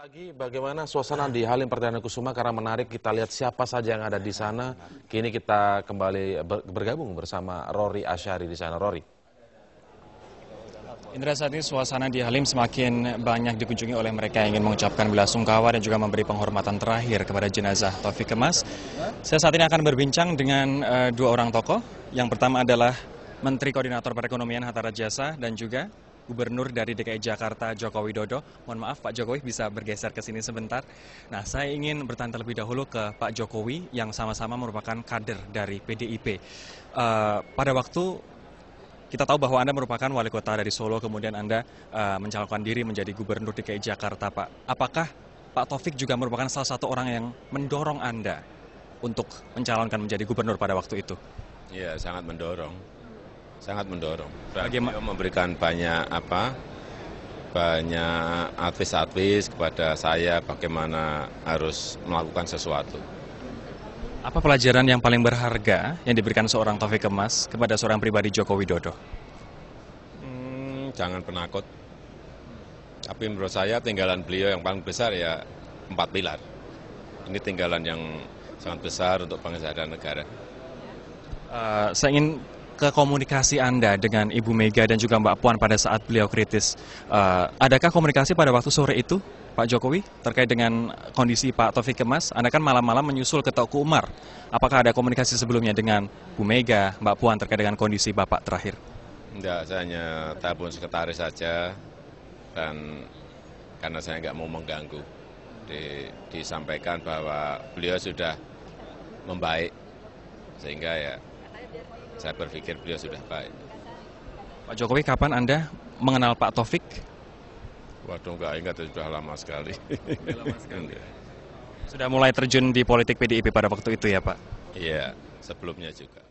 Pagi, bagaimana suasana di Halim Perdana Kusuma karena menarik kita lihat siapa saja yang ada di sana. Kini kita kembali bergabung bersama Rory Asyari di sana. Rory. Indra saat ini suasana di Halim semakin banyak dikunjungi oleh mereka yang ingin mengucapkan bela sungkawa dan juga memberi penghormatan terakhir kepada jenazah Taufik Kemas. Saya saat ini akan berbincang dengan eh, dua orang tokoh. Yang pertama adalah Menteri Koordinator Perekonomian Hatta Rajasa dan juga Gubernur dari DKI Jakarta Joko Widodo. Mohon maaf Pak Jokowi bisa bergeser ke sini sebentar. Nah, saya ingin bertanya terlebih dahulu ke Pak Jokowi yang sama-sama merupakan kader dari PDIP. Uh, eh, pada waktu kita tahu bahwa Anda merupakan wali kota dari Solo, kemudian Anda uh, mencalonkan diri menjadi gubernur DKI Jakarta, Pak. Apakah Pak Taufik juga merupakan salah satu orang yang mendorong Anda untuk mencalonkan menjadi gubernur pada waktu itu? Iya, sangat mendorong sangat mendorong. Bagaimana memberikan banyak apa? Banyak advis-advis kepada saya bagaimana harus melakukan sesuatu. Apa pelajaran yang paling berharga yang diberikan seorang Taufik Kemas kepada seorang pribadi Joko Widodo? Hmm, jangan penakut. Tapi menurut saya tinggalan beliau yang paling besar ya empat pilar. Ini tinggalan yang sangat besar untuk bangsa dan negara. Uh, saya ingin ke komunikasi Anda dengan Ibu Mega dan juga Mbak Puan pada saat beliau kritis. Uh, adakah komunikasi pada waktu sore itu, Pak Jokowi, terkait dengan kondisi Pak Taufik Kemas? Anda kan malam-malam menyusul ke Toku Umar. Apakah ada komunikasi sebelumnya dengan Bu Mega, Mbak Puan terkait dengan kondisi Bapak terakhir? Tidak, saya hanya telepon sekretaris saja dan karena saya nggak mau mengganggu. Di, disampaikan bahwa beliau sudah membaik sehingga ya saya berpikir beliau sudah baik. Pak Jokowi, kapan Anda mengenal Pak Taufik? Waduh, nggak ingat, sudah lama sekali. Lama sekali. sudah mulai terjun di politik PDIP pada waktu itu ya, Pak? Iya, sebelumnya juga.